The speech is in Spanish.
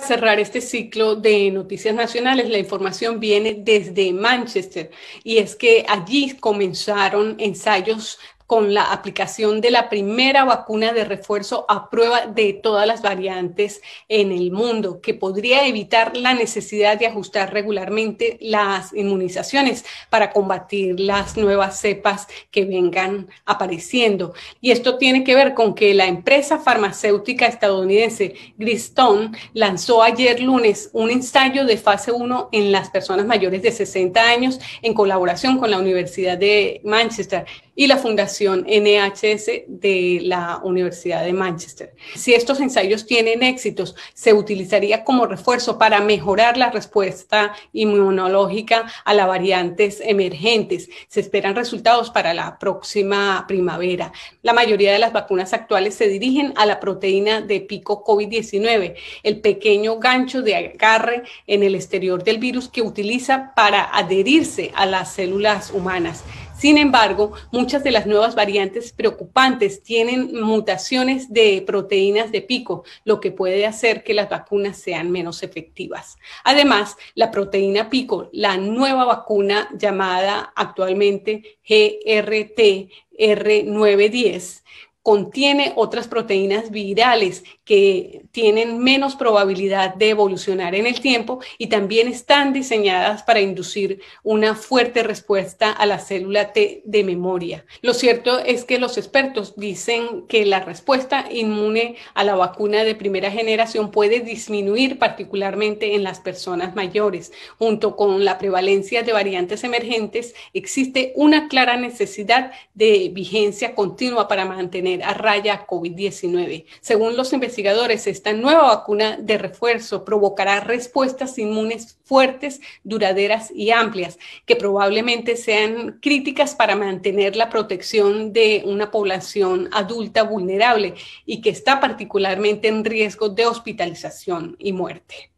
cerrar este ciclo de noticias nacionales, la información viene desde Manchester y es que allí comenzaron ensayos con la aplicación de la primera vacuna de refuerzo a prueba de todas las variantes en el mundo, que podría evitar la necesidad de ajustar regularmente las inmunizaciones para combatir las nuevas cepas que vengan apareciendo. Y esto tiene que ver con que la empresa farmacéutica estadounidense Griston lanzó ayer lunes un ensayo de fase 1 en las personas mayores de 60 años en colaboración con la Universidad de Manchester y la Fundación NHS e de la Universidad de Manchester. Si estos ensayos tienen éxitos, se utilizaría como refuerzo para mejorar la respuesta inmunológica a las variantes emergentes. Se esperan resultados para la próxima primavera. La mayoría de las vacunas actuales se dirigen a la proteína de pico COVID-19, el pequeño gancho de agarre en el exterior del virus que utiliza para adherirse a las células humanas. Sin embargo, muchas de las nuevas variantes preocupantes tienen mutaciones de proteínas de pico, lo que puede hacer que las vacunas sean menos efectivas. Además, la proteína pico, la nueva vacuna llamada actualmente GRT R910, contiene otras proteínas virales que tienen menos probabilidad de evolucionar en el tiempo y también están diseñadas para inducir una fuerte respuesta a la célula T de memoria. Lo cierto es que los expertos dicen que la respuesta inmune a la vacuna de primera generación puede disminuir particularmente en las personas mayores. Junto con la prevalencia de variantes emergentes, existe una clara necesidad de vigencia continua para mantener a raya COVID-19. Según los investigadores, esta nueva vacuna de refuerzo provocará respuestas inmunes fuertes, duraderas y amplias, que probablemente sean críticas para mantener la protección de una población adulta vulnerable y que está particularmente en riesgo de hospitalización y muerte.